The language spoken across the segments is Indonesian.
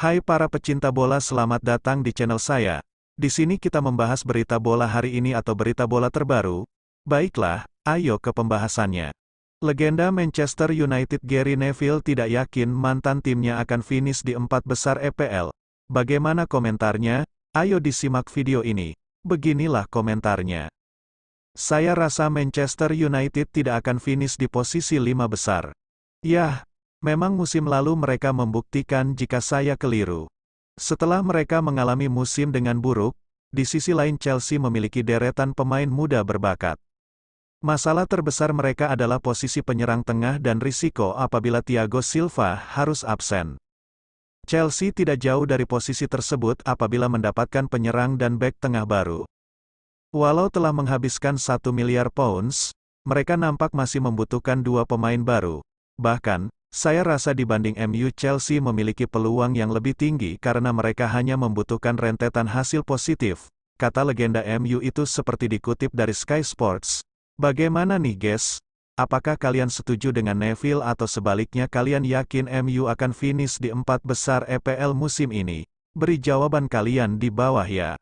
Hai para pecinta bola selamat datang di channel saya. Di sini kita membahas berita bola hari ini atau berita bola terbaru. Baiklah, ayo ke pembahasannya. Legenda Manchester United Gary Neville tidak yakin mantan timnya akan finish di empat besar EPL. Bagaimana komentarnya? Ayo disimak video ini. Beginilah komentarnya. Saya rasa Manchester United tidak akan finish di posisi lima besar. Yah, Memang musim lalu mereka membuktikan jika saya keliru. Setelah mereka mengalami musim dengan buruk, di sisi lain Chelsea memiliki deretan pemain muda berbakat. Masalah terbesar mereka adalah posisi penyerang tengah dan risiko apabila Thiago Silva harus absen. Chelsea tidak jauh dari posisi tersebut apabila mendapatkan penyerang dan back tengah baru. Walau telah menghabiskan 1 miliar pounds, mereka nampak masih membutuhkan dua pemain baru. Bahkan, saya rasa dibanding MU Chelsea memiliki peluang yang lebih tinggi karena mereka hanya membutuhkan rentetan hasil positif, kata legenda MU itu seperti dikutip dari Sky Sports. Bagaimana nih guys? Apakah kalian setuju dengan Neville atau sebaliknya kalian yakin MU akan finish di empat besar EPL musim ini? Beri jawaban kalian di bawah ya.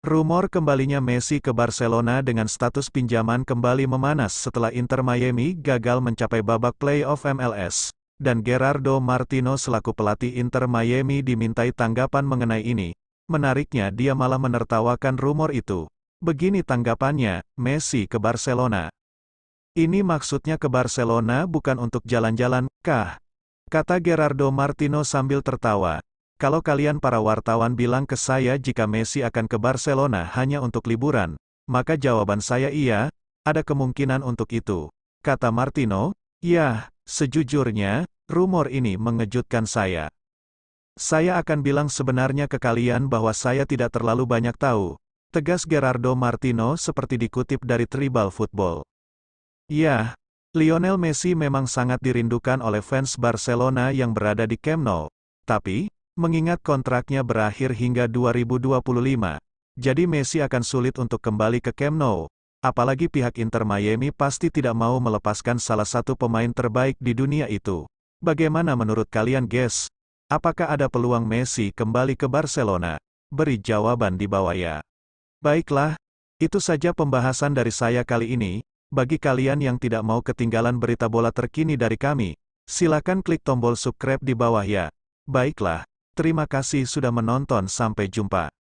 Rumor kembalinya Messi ke Barcelona dengan status pinjaman kembali memanas setelah Inter Miami gagal mencapai babak playoff MLS, dan Gerardo Martino selaku pelatih Inter Miami dimintai tanggapan mengenai ini. Menariknya dia malah menertawakan rumor itu. Begini tanggapannya, Messi ke Barcelona. Ini maksudnya ke Barcelona bukan untuk jalan-jalan, kah? Kata Gerardo Martino sambil tertawa. Kalau kalian para wartawan bilang ke saya jika Messi akan ke Barcelona hanya untuk liburan, maka jawaban saya iya, ada kemungkinan untuk itu. Kata Martino, ya, sejujurnya, rumor ini mengejutkan saya. Saya akan bilang sebenarnya ke kalian bahwa saya tidak terlalu banyak tahu. Tegas Gerardo Martino seperti dikutip dari Tribal Football. Ya, Lionel Messi memang sangat dirindukan oleh fans Barcelona yang berada di Camp Nou. Tapi, Mengingat kontraknya berakhir hingga 2025, jadi Messi akan sulit untuk kembali ke Camp Nou, apalagi pihak Inter Miami pasti tidak mau melepaskan salah satu pemain terbaik di dunia itu. Bagaimana menurut kalian guys? Apakah ada peluang Messi kembali ke Barcelona? Beri jawaban di bawah ya. Baiklah, itu saja pembahasan dari saya kali ini. Bagi kalian yang tidak mau ketinggalan berita bola terkini dari kami, silakan klik tombol subscribe di bawah ya. Baiklah. Terima kasih sudah menonton sampai jumpa.